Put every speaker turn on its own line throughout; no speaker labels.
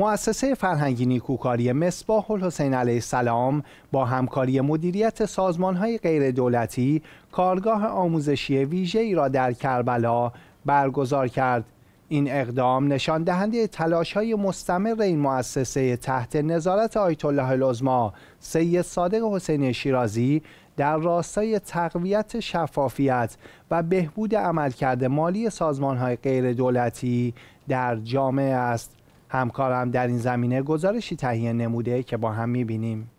مؤسسه فرهنگی نیکوکاری مصباح الحسین علیه السلام با همکاری مدیریت های غیر دولتی کارگاه آموزشی ویژه ای را در کربلا برگزار کرد این اقدام نشان دهنده تلاش های مستمر این مؤسسه تحت نظارت آیت الله العظما سید صادق حسین شیرازی در راستای تقویت شفافیت و بهبود عملکرد مالی های غیر دولتی در جامعه است همکارم در این زمینه گزارشی تهیه نموده که با هم میبینیم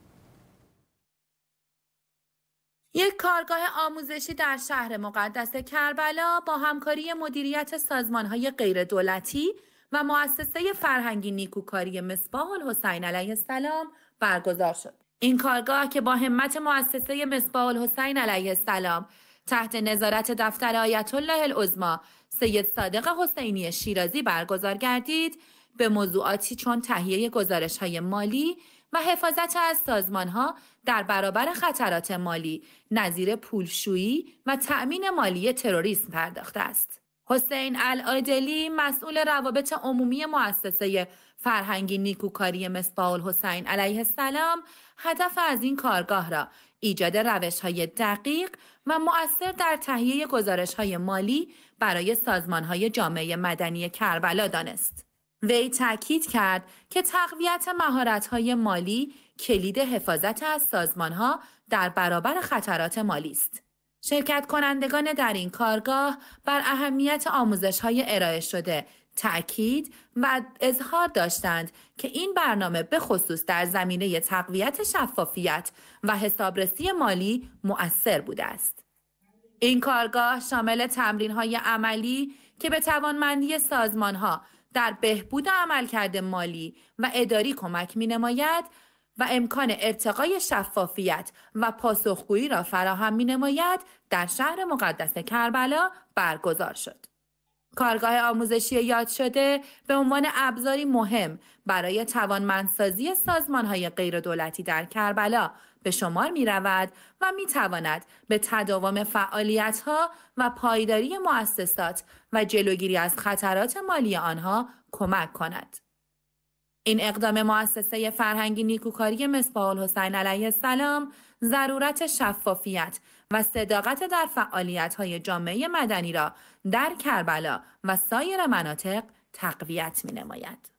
یک کارگاه آموزشی در شهر مقدس کربلا با همکاری مدیریت های غیر دولتی و مؤسسه فرهنگی نیکوکاری مصباح الحسین علیه السلام برگزار شد. این کارگاه که با همت مؤسسه مصباح الحسین علیه السلام تحت نظارت دفتر آیت الله العظما سید صادق حسینی شیرازی برگزار گردید به موضوعاتی چون تهیه گزارش های مالی و حفاظت از سازمان ها در برابر خطرات مالی نظیر پولشویی و تأمین مالی تروریسم پرداخته است. حسین العادلی مسئول روابط عمومی مؤسسه فرهنگی نیکوکاری مصباح حسین علیه السلام هدف از این کارگاه را ایجاد روش های دقیق و مؤثر در تهیه گزارش های مالی برای سازمان های جامعه مدنی کربلا دانست. وی تاکید کرد که تقویت مهارت‌های مالی کلید حفاظت از سازمانها در برابر خطرات مالی است. شرکت کنندگان در این کارگاه بر اهمیت آموزش های ارائه شده تأکید و اظهار داشتند که این برنامه به خصوص در زمینه تقویت شفافیت و حسابرسی مالی مؤثر بوده است. این کارگاه شامل تمرین های عملی که به توانمندی سازمان ها در بهبود عملکرد مالی و اداری کمک می نماید و امکان ارتقای شفافیت و پاسخگویی را فراهم می نماید در شهر مقدس کربلا برگزار شد. کارگاه آموزشی یاد شده به عنوان ابزاری مهم برای توانمندسازی سازمان های غیر دولتی در کربلا به شمار می رود و می تواند به تداوم فعالیت ها و پایداری مؤسسات و جلوگیری از خطرات مالی آنها کمک کند. این اقدام مؤسسه فرهنگی نیکوکاری مصباح حسین علیه السلام ضرورت شفافیت و صداقت در های جامعه مدنی را در کربلا و سایر مناطق تقویت نماید.